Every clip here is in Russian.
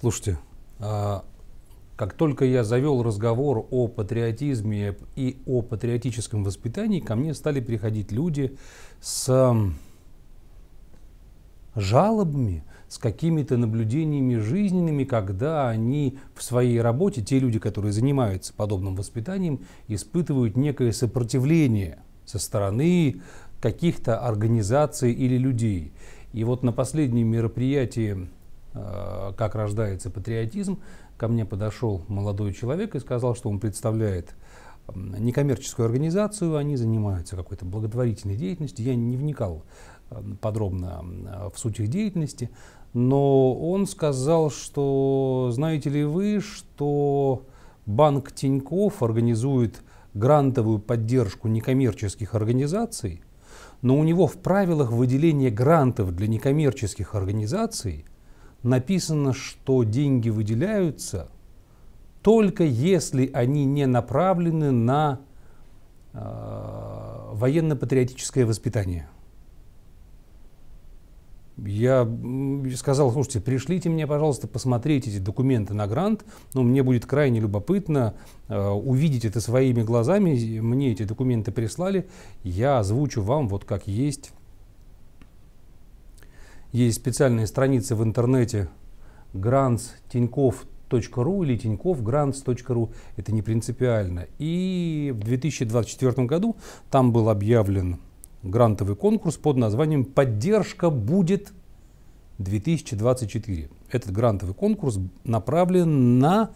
Слушайте, а, как только я завел разговор о патриотизме и о патриотическом воспитании, ко мне стали приходить люди с жалобами, с какими-то наблюдениями жизненными, когда они в своей работе, те люди, которые занимаются подобным воспитанием, испытывают некое сопротивление со стороны каких-то организаций или людей. И вот на последнем мероприятии Э, как рождается патриотизм, ко мне подошел молодой человек и сказал, что он представляет некоммерческую организацию, они занимаются какой-то благотворительной деятельностью. Я не вникал подробно в суть их деятельности, но он сказал, что знаете ли вы, что банк Тиньков организует грантовую поддержку некоммерческих организаций, но у него в правилах выделения грантов для некоммерческих организаций – написано, что деньги выделяются только если они не направлены на э, военно-патриотическое воспитание. Я сказал, слушайте, пришлите мне, пожалуйста, посмотреть эти документы на грант, но ну, мне будет крайне любопытно э, увидеть это своими глазами. Мне эти документы прислали, я озвучу вам вот как есть есть специальные страницы в интернете grants.tinkoff.ru или tinkoff.grants.ru. Это не принципиально. И в 2024 году там был объявлен грантовый конкурс под названием «Поддержка будет 2024». Этот грантовый конкурс направлен на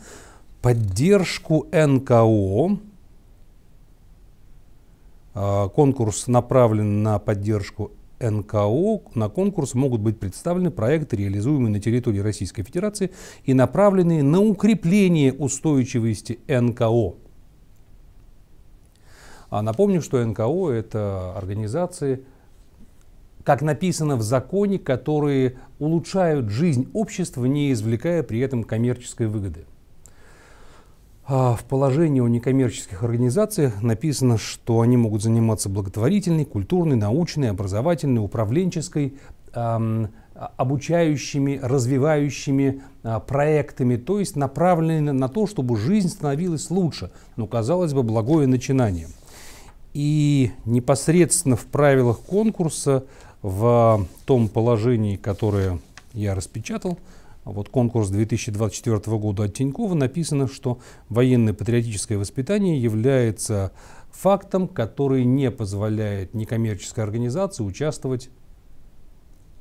поддержку НКО. А, конкурс направлен на поддержку НКО на конкурс могут быть представлены проекты, реализуемые на территории Российской Федерации и направленные на укрепление устойчивости НКО. А напомню, что НКО – это организации, как написано в законе, которые улучшают жизнь общества, не извлекая при этом коммерческой выгоды. А в положении о некоммерческих организациях написано, что они могут заниматься благотворительной, культурной, научной, образовательной, управленческой, эм, обучающими, развивающими э, проектами, то есть направленными на то, чтобы жизнь становилась лучше. Но ну, казалось бы, благое начинание. И непосредственно в правилах конкурса, в том положении, которое я распечатал, а вот конкурс 2024 года от Тинькова написано, что военное патриотическое воспитание является фактом, который не позволяет некоммерческой организации участвовать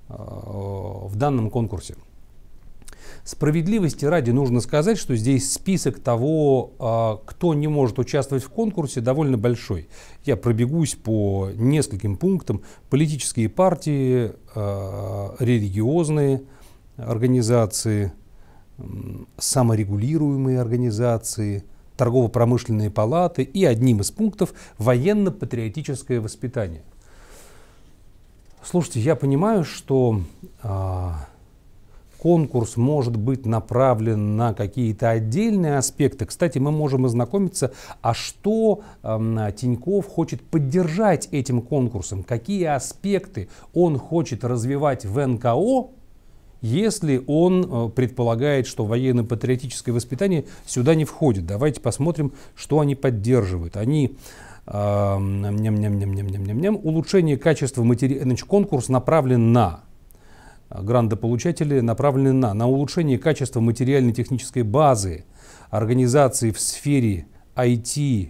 а, в данном конкурсе. Справедливости ради нужно сказать, что здесь список того, а, кто не может участвовать в конкурсе, довольно большой. Я пробегусь по нескольким пунктам. Политические партии, религиозные, организации, саморегулируемые организации, торгово-промышленные палаты и одним из пунктов военно-патриотическое воспитание. Слушайте, я понимаю, что а, конкурс может быть направлен на какие-то отдельные аспекты. Кстати, мы можем ознакомиться, а что а, Тиньков хочет поддержать этим конкурсом, какие аспекты он хочет развивать в НКО, если он э, предполагает, что военно-патриотическое воспитание сюда не входит. Давайте посмотрим, что они поддерживают. Они улучшение качества материала. Значит, конкурс направлен на грандополучатели направлены на, на улучшение качества материально-технической базы организации в сфере IT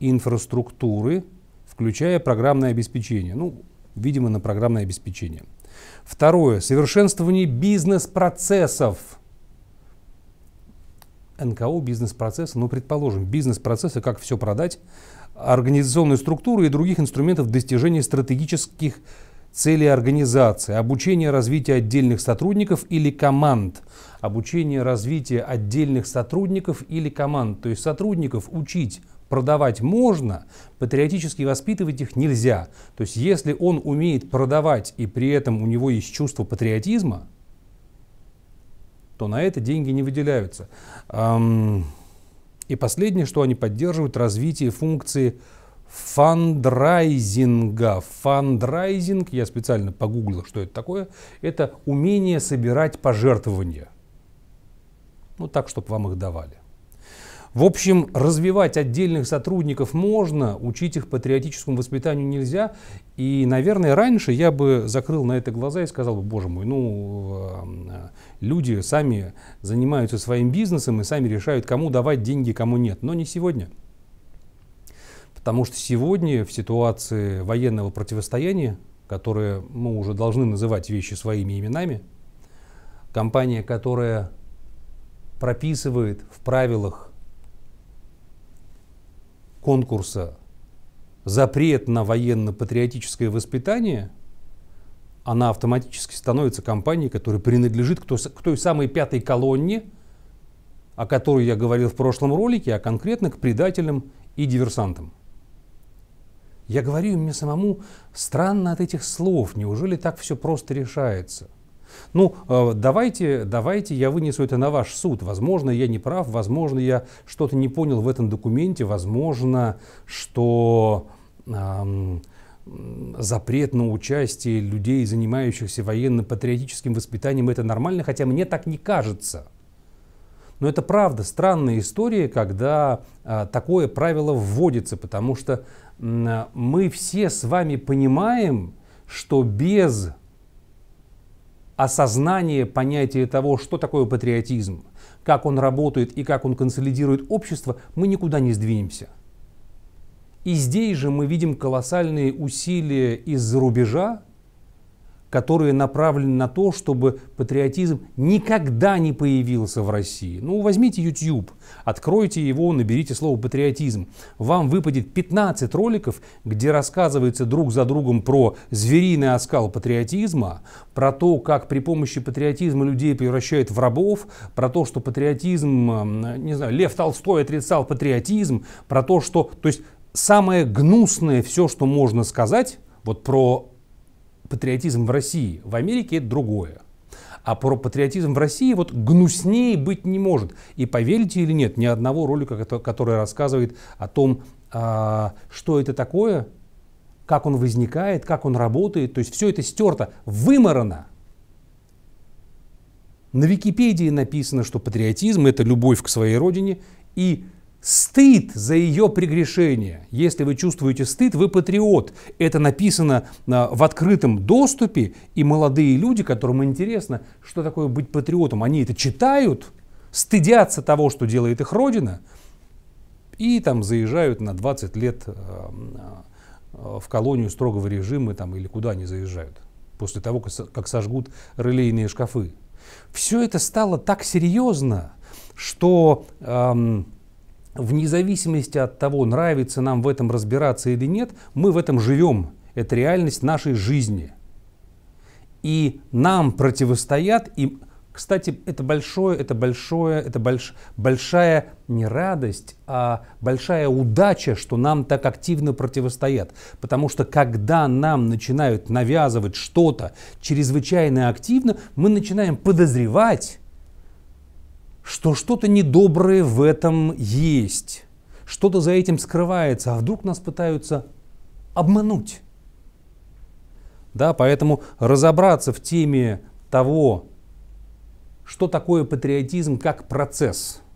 инфраструктуры, включая программное обеспечение. Ну, видимо, на программное обеспечение. Второе. Совершенствование бизнес-процессов. НКО бизнес процессы ну, предположим, бизнес-процессы, как все продать, организационную структуру и других инструментов достижения стратегических целей организации, обучение развития отдельных сотрудников или команд, обучение развития отдельных сотрудников или команд, то есть сотрудников учить, продавать можно, патриотически воспитывать их нельзя. То есть если он умеет продавать и при этом у него есть чувство патриотизма, то на это деньги не выделяются. И последнее, что они поддерживают, развитие функции фандрайзинга. Фандрайзинг, я специально погуглил, что это такое, это умение собирать пожертвования. Ну так, чтобы вам их давали. В общем, развивать отдельных сотрудников можно, учить их патриотическому воспитанию нельзя. И, наверное, раньше я бы закрыл на это глаза и сказал бы, боже мой, ну, эм, э, люди сами занимаются своим бизнесом и сами решают, кому давать деньги, кому нет. Но не сегодня. Потому что сегодня в ситуации военного противостояния, которое мы уже должны называть вещи своими именами, компания, которая прописывает в правилах конкурса запрет на военно-патриотическое воспитание, она автоматически становится компанией, которая принадлежит к той, к той самой пятой колонне, о которой я говорил в прошлом ролике, а конкретно к предателям и диверсантам. Я говорю, мне самому странно от этих слов, неужели так все просто решается? Ну, э, давайте, давайте я вынесу это на ваш суд. Возможно, я не прав, возможно, я что-то не понял в этом документе, возможно, что эм, запрет на участие людей, занимающихся военно-патриотическим воспитанием, это нормально, хотя мне так не кажется. Но это правда странная история, когда э, такое правило вводится, потому что э, мы все с вами понимаем, что без осознание понятия того, что такое патриотизм, как он работает и как он консолидирует общество, мы никуда не сдвинемся. И здесь же мы видим колоссальные усилия из-за рубежа, которые направлены на то, чтобы патриотизм никогда не появился в России. Ну, возьмите YouTube, откройте его, наберите слово «патриотизм». Вам выпадет 15 роликов, где рассказывается друг за другом про звериный оскал патриотизма, про то, как при помощи патриотизма людей превращают в рабов, про то, что патриотизм, не знаю, Лев Толстой отрицал патриотизм, про то, что... То есть самое гнусное все, что можно сказать, вот про патриотизм в России, в Америке это другое. А про патриотизм в России вот гнуснее быть не может. И поверите или нет, ни одного ролика, который рассказывает о том, а, что это такое, как он возникает, как он работает. То есть все это стерто, выморано. На Википедии написано, что патриотизм – это любовь к своей родине и стыд за ее прегрешение. Если вы чувствуете стыд, вы патриот. Это написано а, в открытом доступе, и молодые люди, которым интересно, что такое быть патриотом, они это читают, стыдятся того, что делает их родина, и там заезжают на 20 лет а, а, в колонию строгого режима там, или куда они заезжают, после того, как сожгут релейные шкафы. Все это стало так серьезно, что эм, вне зависимости от того, нравится нам в этом разбираться или нет, мы в этом живем. Это реальность нашей жизни. И нам противостоят, и, кстати, это большое, это большое, это больш, большая не радость, а большая удача, что нам так активно противостоят. Потому что когда нам начинают навязывать что-то чрезвычайно активно, мы начинаем подозревать, что что-то недоброе в этом есть, что-то за этим скрывается, а вдруг нас пытаются обмануть. Да, поэтому разобраться в теме того, что такое патриотизм как процесс –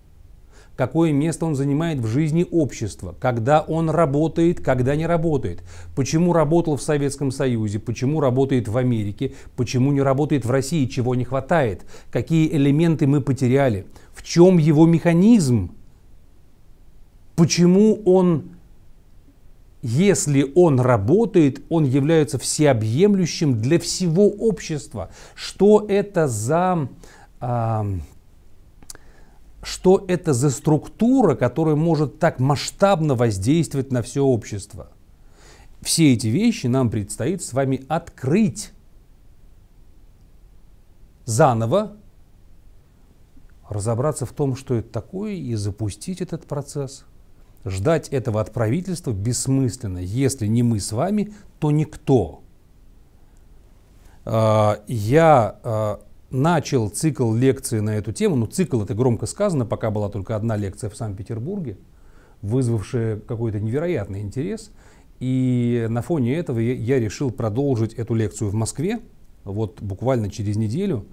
какое место он занимает в жизни общества, когда он работает, когда не работает, почему работал в Советском Союзе, почему работает в Америке, почему не работает в России, чего не хватает, какие элементы мы потеряли, в чем его механизм, почему он если он работает, он является всеобъемлющим для всего общества. Что это за... Э, что это за структура, которая может так масштабно воздействовать на все общество. Все эти вещи нам предстоит с вами открыть заново, разобраться в том, что это такое, и запустить этот процесс. Ждать этого от правительства бессмысленно. Если не мы с вами, то никто. А, я а, начал цикл лекций на эту тему, ну цикл это громко сказано, пока была только одна лекция в Санкт-Петербурге, вызвавшая какой-то невероятный интерес. И на фоне этого я решил продолжить эту лекцию в Москве, вот буквально через неделю.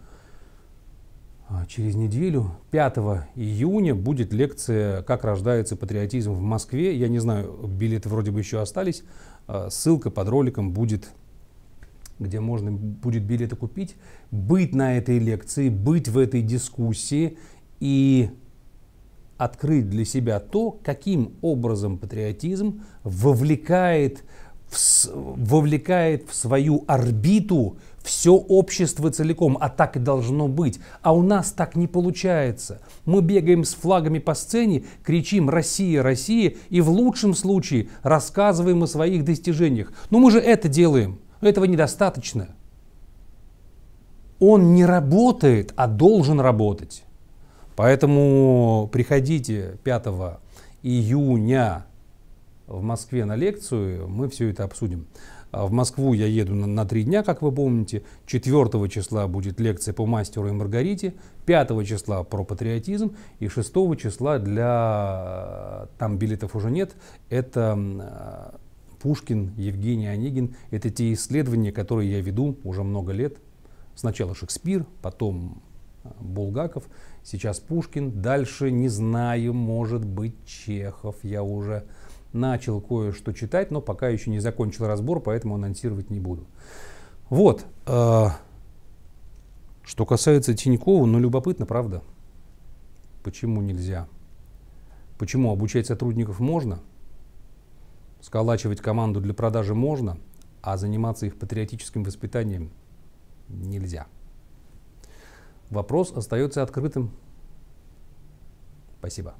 А, через неделю, 5 июня, будет лекция «Как рождается патриотизм в Москве». Я не знаю, билеты вроде бы еще остались. А, ссылка под роликом будет где можно будет билеты купить, быть на этой лекции, быть в этой дискуссии и открыть для себя то, каким образом патриотизм вовлекает в, вовлекает в свою орбиту все общество целиком, а так и должно быть. А у нас так не получается. Мы бегаем с флагами по сцене, кричим «Россия, Россия!» и в лучшем случае рассказываем о своих достижениях. Но мы же это делаем – но этого недостаточно. Он не работает, а должен работать. Поэтому приходите 5 июня в Москве на лекцию, мы все это обсудим. А в Москву я еду на, на три дня, как вы помните. 4 числа будет лекция по мастеру и Маргарите, 5 числа про патриотизм и 6 числа для... там билетов уже нет. Это а, Пушкин, Евгений Онегин – это те исследования, которые я веду уже много лет. Сначала Шекспир, потом э, Булгаков, сейчас Пушкин. Дальше не знаю, может быть, Чехов. Я уже начал кое-что читать, но пока еще не закончил разбор, поэтому анонсировать не буду. Вот. Э, что касается Тинькова, ну любопытно, правда? Почему нельзя? Почему обучать сотрудников можно, Сколачивать команду для продажи можно, а заниматься их патриотическим воспитанием нельзя. Вопрос остается открытым. Спасибо.